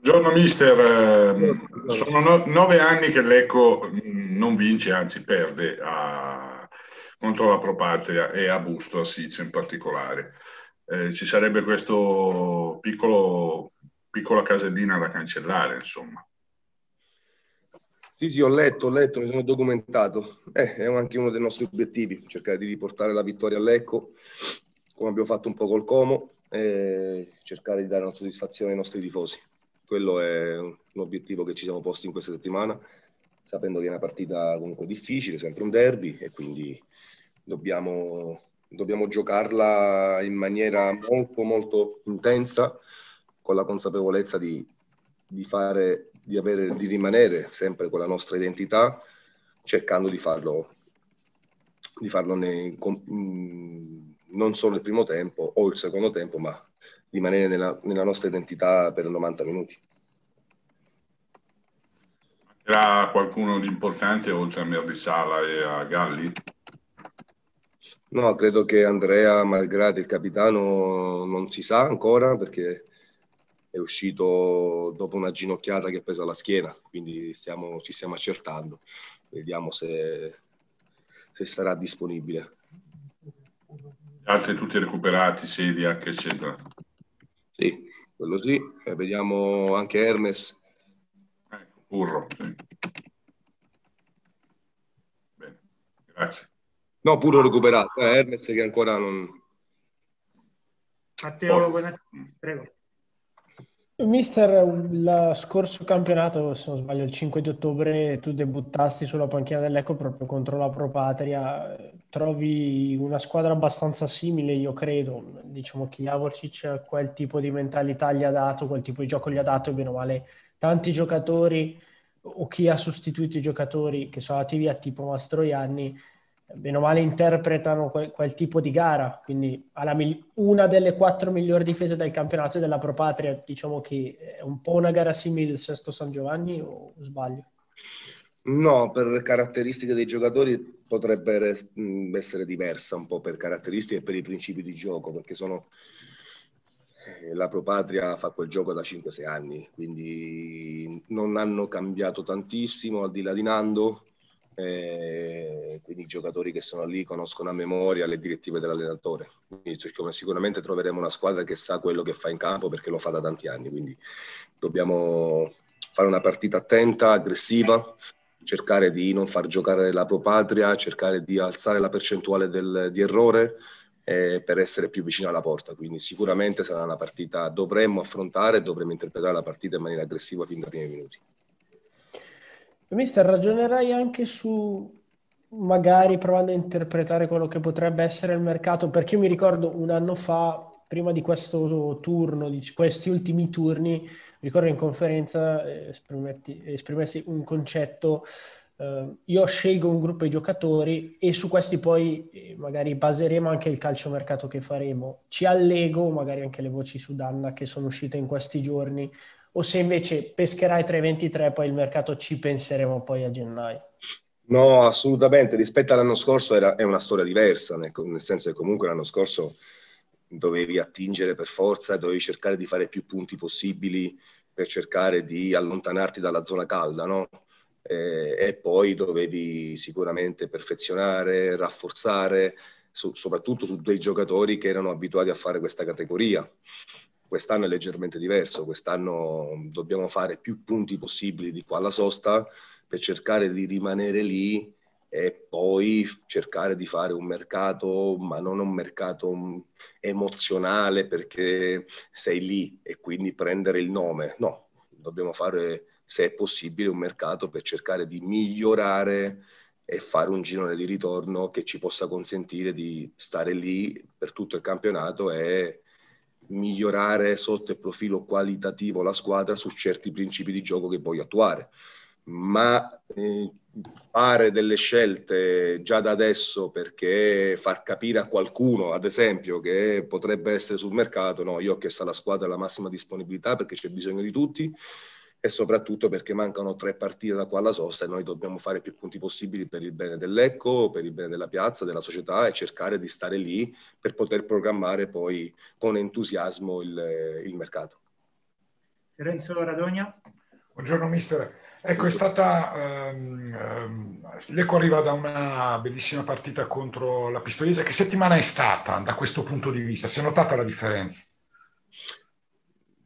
Buongiorno mister, sono no, nove anni che l'Eco mm, non vince, anzi perde a, contro la Propatria e a Busto, a Siccio in particolare. Eh, ci sarebbe questa piccola casellina da cancellare, insomma. Sì, sì, ho letto, ho letto, mi sono documentato. Eh, è anche uno dei nostri obiettivi, cercare di riportare la vittoria all'Ecco come abbiamo fatto un po' col Como, e cercare di dare una soddisfazione ai nostri tifosi. Quello è un obiettivo che ci siamo posti in questa settimana, sapendo che è una partita comunque difficile, sempre un derby e quindi dobbiamo, dobbiamo giocarla in maniera molto molto intensa, con la consapevolezza di, di, fare, di, avere, di rimanere sempre con la nostra identità, cercando di farlo, di farlo nei, non solo il primo tempo o il secondo tempo, ma rimanere nella, nella nostra identità per 90 minuti. Era qualcuno di importante oltre a Merdisala e a Galli? No, credo che Andrea, malgrado il capitano, non si sa ancora perché è uscito dopo una ginocchiata che ha preso alla schiena, quindi stiamo, ci stiamo accertando, vediamo se, se sarà disponibile. Altri tutti recuperati, sedia, eccetera. Sì, quello sì. Eh, vediamo anche Hermes. Ecco, Burro. Sì. Bene, grazie. No, Burro recuperato. Eh, Hermes che ancora non... Matteo, mm. Prego. Mister, il scorso campionato, se non sbaglio, il 5 di ottobre tu debuttasti sulla panchina dell'Eco proprio contro la Pro Patria trovi una squadra abbastanza simile, io credo. Diciamo che Javorcic quel tipo di mentalità gli ha dato, quel tipo di gioco gli ha dato, e bene o male tanti giocatori o chi ha sostituito i giocatori che sono andati via, tipo Mastroianni, bene o male interpretano quel, quel tipo di gara, quindi mil- una delle quattro migliori difese del campionato e della Pro patria, diciamo che è un po' una gara simile al Sesto San Giovanni o sbaglio? No, per caratteristiche dei giocatori potrebbe mm, essere diversa un po' per caratteristiche e per i principi di gioco, perché sono eh, la propria fa quel gioco da 5-6 anni, quindi non hanno cambiato tantissimo al di là di Nando, eh, quindi i giocatori che sono lì conoscono a memoria le direttive dell'allenatore, quindi sicuramente troveremo una squadra che sa quello che fa in campo perché lo fa da tanti anni, quindi dobbiamo fare una partita attenta, aggressiva, cercare di non far giocare la propria cercare di alzare la percentuale del, di errore eh, per essere più vicino alla porta. Quindi sicuramente sarà una partita, che dovremmo affrontare, dovremmo interpretare la partita in maniera aggressiva fin dai primi minuti. Mister, ragionerai anche su magari provando a interpretare quello che potrebbe essere il mercato, perché io mi ricordo un anno fa prima di questo turno, di questi ultimi turni, ricordo in conferenza eh, esprimessi un concetto, eh, io scelgo un gruppo di giocatori e su questi poi eh, magari baseremo anche il calciomercato che faremo. Ci allego magari anche le voci su Danna che sono uscite in questi giorni o se invece pescherai tra i 23 poi il mercato ci penseremo poi a gennaio. No, assolutamente, rispetto all'anno scorso era, è una storia diversa, nel, nel senso che comunque l'anno scorso dovevi attingere per forza, dovevi cercare di fare più punti possibili per cercare di allontanarti dalla zona calda, no? Eh, e poi dovevi sicuramente perfezionare, rafforzare, su, soprattutto su dei giocatori che erano abituati a fare questa categoria. Quest'anno è leggermente diverso, quest'anno dobbiamo fare più punti possibili di qua alla sosta per cercare di rimanere lì e poi cercare di fare un mercato, ma non un mercato mm, emozionale perché sei lì e quindi prendere il nome. No, dobbiamo fare, se è possibile, un mercato per cercare di migliorare e fare un girone di ritorno che ci possa consentire di stare lì per tutto il campionato e migliorare sotto il profilo qualitativo la squadra su certi principi di gioco che voglio attuare ma eh, fare delle scelte già da adesso perché far capire a qualcuno, ad esempio, che potrebbe essere sul mercato, no, io ho chiesto alla squadra la massima disponibilità perché c'è bisogno di tutti e soprattutto perché mancano tre partite da qua alla sosta e noi dobbiamo fare più punti possibili per il bene dell'Ecco, per il bene della piazza, della società e cercare di stare lì per poter programmare poi con entusiasmo il, il mercato. Renzo Radogna. Buongiorno mister. Ecco, è stata... Um, ehm, ehm, L'Eco arriva da una bellissima partita contro la Pistoiese. Che settimana è stata da questo punto di vista? Si è notata la differenza?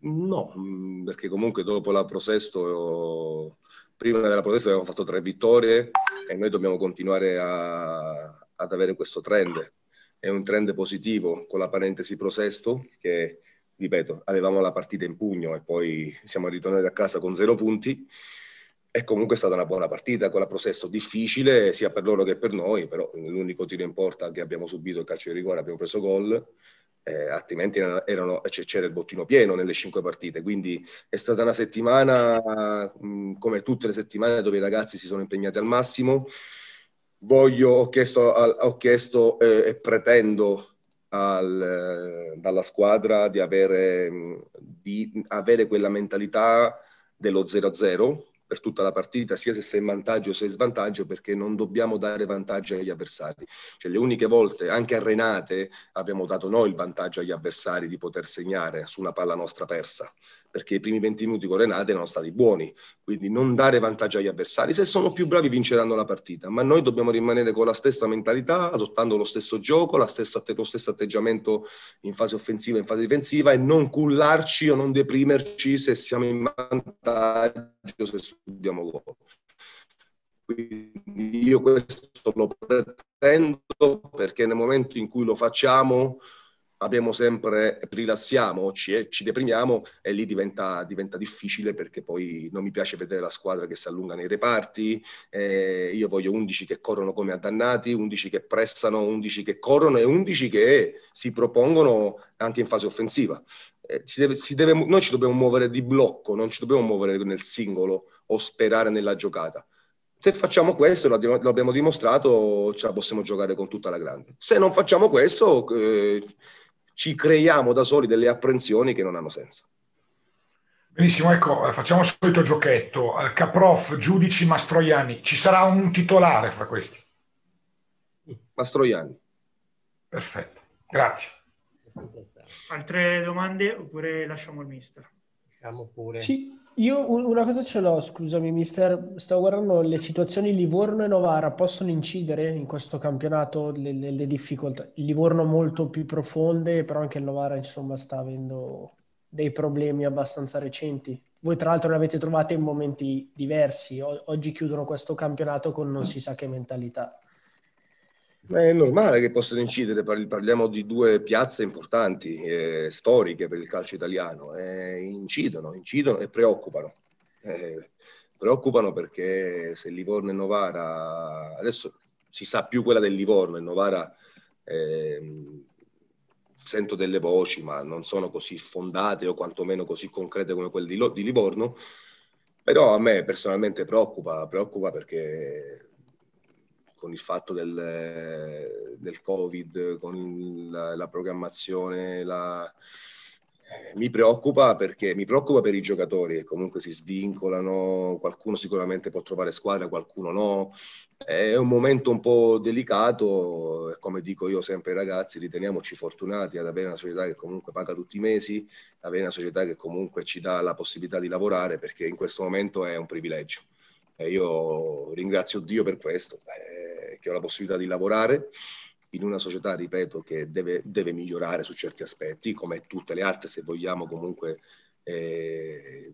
No, mm, perché comunque dopo la Prosesto, prima della Prosesto abbiamo fatto tre vittorie e noi dobbiamo continuare a, ad avere questo trend. È un trend positivo con la parentesi Prosesto che, ripeto, avevamo la partita in pugno e poi siamo ritornati a casa con zero punti è comunque stata una buona partita con la prosesso difficile sia per loro che per noi, però l'unico tiro in porta che abbiamo subito il calcio di rigore, abbiamo preso gol, eh, altrimenti erano, c'era il bottino pieno nelle cinque partite, quindi è stata una settimana mh, mm, come tutte le settimane dove i ragazzi si sono impegnati al massimo. Voglio, ho chiesto, ho chiesto eh, e pretendo al, eh, dalla squadra di avere, mm, di avere quella mentalità dello 0-0 per tutta la partita, sia se sei in vantaggio sia in svantaggio, perché non dobbiamo dare vantaggio agli avversari. Cioè, le uniche volte, anche a Renate, abbiamo dato noi il vantaggio agli avversari di poter segnare su una palla nostra persa perché i primi 20 minuti con Renate erano stati buoni, quindi non dare vantaggio agli avversari, se sono più bravi vinceranno la partita, ma noi dobbiamo rimanere con la stessa mentalità, adottando lo stesso gioco, stessa, lo stesso atteggiamento in fase offensiva e in fase difensiva e non cullarci o non deprimerci se siamo in vantaggio, se subiamo gol. Quindi io questo lo pretendo perché nel momento in cui lo facciamo abbiamo sempre, rilassiamo, ci, eh, ci deprimiamo e lì diventa, diventa, difficile perché poi non mi piace vedere la squadra che si allunga nei reparti, eh, io voglio 11 che corrono come addannati, 11 che pressano, 11 che corrono e 11 che si propongono anche in fase offensiva. Eh, si deve, si deve, noi ci dobbiamo muovere di blocco, non ci dobbiamo muovere nel singolo o sperare nella giocata. Se facciamo questo, l'abbiamo dimostrato, ce la possiamo giocare con tutta la grande. Se non facciamo questo... Eh, ci creiamo da soli delle apprensioni che non hanno senso. Benissimo, ecco, facciamo il solito giochetto. Eh, Caprof, Giudici, Mastroianni. Ci sarà un titolare fra questi? Mastroianni. Perfetto, grazie. Altre domande oppure lasciamo il mister? diciamo pure. Sì, io una cosa ce l'ho, scusami mister, stavo guardando le situazioni Livorno e Novara, possono incidere in questo campionato le, le, le difficoltà? Il Livorno molto più profonde, però anche il Novara insomma sta avendo dei problemi abbastanza recenti. Voi tra l'altro le avete trovate in momenti diversi, o- oggi chiudono questo campionato con non mm. si sa che mentalità. Ma è normale che possano incidere, parliamo di due piazze importanti, eh, storiche per il calcio italiano, eh, incidono, incidono e preoccupano. Eh, preoccupano perché se Livorno e Novara, adesso si sa più quella del Livorno e Novara, ehm, sento delle voci ma non sono così fondate o quantomeno così concrete come quelle di, Livorno, però a me personalmente preoccupa, preoccupa perché con il fatto del, del Covid, con la, la programmazione, la... Eh, mi preoccupa perché mi preoccupa per i giocatori che comunque si svincolano, qualcuno sicuramente può trovare squadra, qualcuno no. È un momento un po' delicato come dico io sempre ai ragazzi, riteniamoci fortunati ad avere una società che comunque paga tutti i mesi, avere una società che comunque ci dà la possibilità di lavorare perché in questo momento è un privilegio. E io ringrazio Dio per questo che ho la possibilità di lavorare in una società, ripeto, che deve, deve migliorare su certi aspetti, come tutte le altre, se vogliamo comunque eh,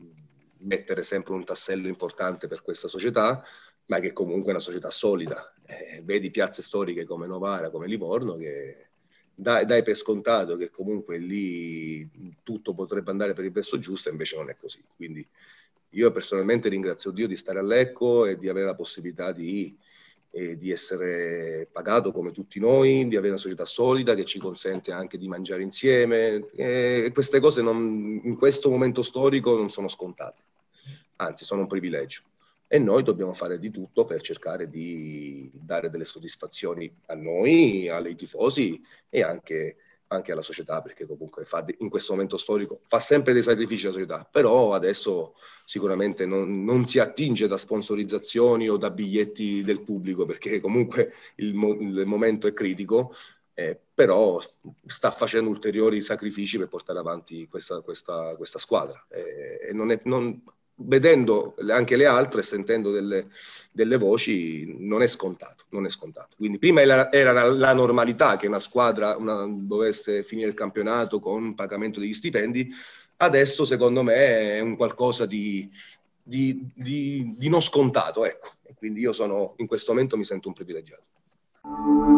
mettere sempre un tassello importante per questa società, ma che comunque è una società solida. Eh, vedi piazze storiche come Novara, come Livorno, che dai, dai, per scontato che comunque lì tutto potrebbe andare per il verso giusto, invece non è così. Quindi io personalmente ringrazio Dio di stare a Lecco e di avere la possibilità di eh, di essere pagato come tutti noi, di avere una società solida che ci consente anche di mangiare insieme. E queste cose non, in questo momento storico non sono scontate, anzi sono un privilegio. E noi dobbiamo fare di tutto per cercare di dare delle soddisfazioni a noi, ai tifosi e anche anche alla società, perché comunque fa, in questo momento storico fa sempre dei sacrifici la società, però adesso sicuramente non, non, si attinge da sponsorizzazioni o da biglietti del pubblico, perché comunque il, mo, il momento è critico, eh, però sta facendo ulteriori sacrifici per portare avanti questa, questa, questa squadra. Eh, non è, non, vedendo anche le altre sentendo delle, delle, voci non è, scontato, non è scontato. Quindi prima era, la normalità che una squadra una, dovesse finire il campionato con pagamento degli stipendi, adesso secondo me è un qualcosa di, di, di, di non scontato. Ecco. Quindi io sono, in questo momento mi sento un privilegiato.